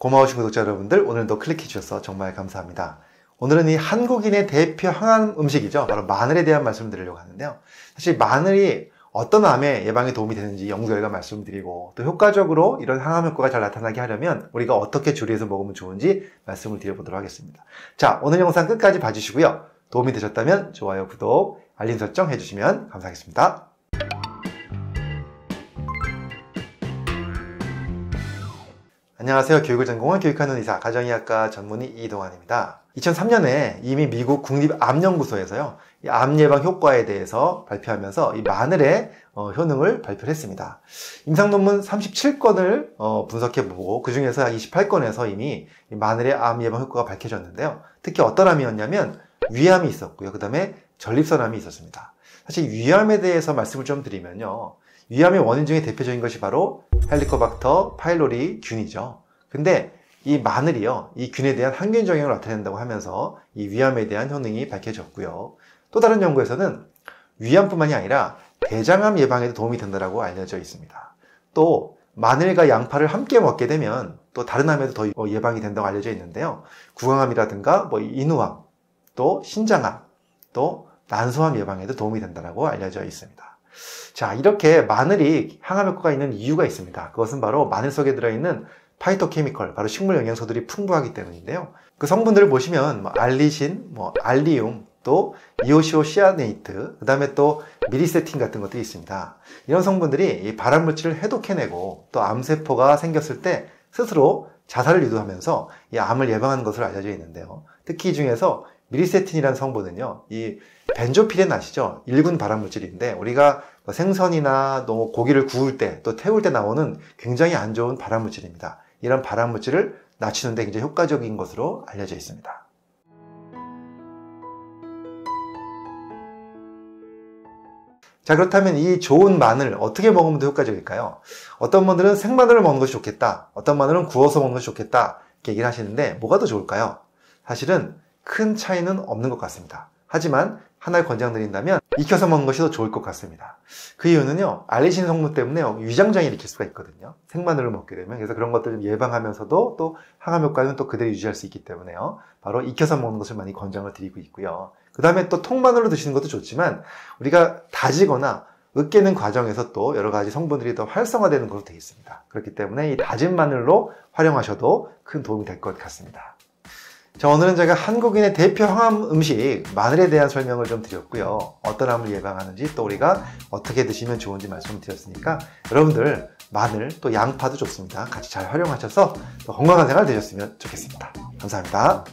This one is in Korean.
고마우신 구독자 여러분들 오늘도 클릭해 주셔서 정말 감사합니다. 오늘은 이 한국인의 대표 항암 음식이죠. 바로 마늘에 대한 말씀을 드리려고 하는데요. 사실 마늘이 어떤 암에 예방에 도움이 되는지 연구 결과 말씀드리고 또 효과적으로 이런 항암 효과가 잘 나타나게 하려면 우리가 어떻게 조리해서 먹으면 좋은지 말씀을 드려보도록 하겠습니다. 자, 오늘 영상 끝까지 봐주시고요. 도움이 되셨다면 좋아요, 구독, 알림 설정 해주시면 감사하겠습니다. 안녕하세요. 교육을 전공한 교육하는 의사, 가정의학과 전문의 이동환입니다. 2003년에 이미 미국 국립암연구소에서요, 암 예방 효과에 대해서 발표하면서 이 마늘의 어, 효능을 발표했습니다. 임상 논문 37건을 어, 분석해보고 그 중에서 28건에서 이미 마늘의 암 예방 효과가 밝혀졌는데요. 특히 어떤 암이었냐면 위암이 있었고요. 그 다음에 전립선암이 있었습니다. 사실 위암에 대해서 말씀을 좀 드리면요. 위암의 원인 중에 대표적인 것이 바로 헬리코박터 파일로리 균이죠. 근데 이 마늘이요, 이 균에 대한 항균 작용을 나타낸다고 하면서 이 위암에 대한 효능이 밝혀졌고요. 또 다른 연구에서는 위암뿐만이 아니라 대장암 예방에도 도움이 된다고 알려져 있습니다. 또 마늘과 양파를 함께 먹게 되면 또 다른 암에도 더 어, 예방이 된다고 알려져 있는데요. 구강암이라든가 뭐 인후암, 또 신장암, 또 난소암 예방에도 도움이 된다고 알려져 있습니다. 자, 이렇게 마늘이 항암효과가 있는 이유가 있습니다. 그것은 바로 마늘 속에 들어있는 파이토케미컬, 바로 식물 영양소들이 풍부하기 때문인데요. 그 성분들을 보시면 뭐 알리신, 뭐 알리움, 또 이오시오 시아네이트, 그 다음에 또 미리세틴 같은 것들이 있습니다. 이런 성분들이 이 발암물질을 해독해내고 또 암세포가 생겼을 때 스스로 자살을 유도하면서 이 암을 예방하는 것으로 알려져 있는데요. 특히 이 중에서 미리세틴이라는 성분은요, 이 벤조피렌 아시죠? 일군 발암물질인데 우리가 뭐 생선이나 또 뭐 고기를 구울 때 또 태울 때 나오는 굉장히 안 좋은 발암물질입니다. 이런 발암물질을 낮추는데 굉장히 효과적인 것으로 알려져 있습니다. 자, 그렇다면 이 좋은 마늘 어떻게 먹으면 더 효과적일까요? 어떤 분들은 생마늘을 먹는 것이 좋겠다. 어떤 마늘은 구워서 먹는 것이 좋겠다. 이렇게 얘기를 하시는데 뭐가 더 좋을까요? 사실은 큰 차이는 없는 것 같습니다. 하지만 하나를 권장드린다면 익혀서 먹는 것이 더 좋을 것 같습니다. 그 이유는요. 알리신 성분 때문에 위장장애 일으킬 수가 있거든요. 생마늘을 먹게 되면 그래서 그런 것들을 예방하면서도 또 항암 효과는 또 그대로 유지할 수 있기 때문에요. 바로 익혀서 먹는 것을 많이 권장을 드리고 있고요. 그 다음에 또 통마늘로 드시는 것도 좋지만 우리가 다지거나 으깨는 과정에서 또 여러 가지 성분들이 더 활성화되는 것으로 되어 있습니다. 그렇기 때문에 이 다진 마늘로 활용하셔도 큰 도움이 될 것 같습니다. 자, 오늘은 제가 한국인의 대표 항암 음식 마늘에 대한 설명을 좀 드렸고요. 어떤 암을 예방하는지 또 우리가 어떻게 드시면 좋은지 말씀드렸으니까 여러분들 마늘 또 양파도 좋습니다. 같이 잘 활용하셔서 건강한 생활 되셨으면 좋겠습니다. 감사합니다.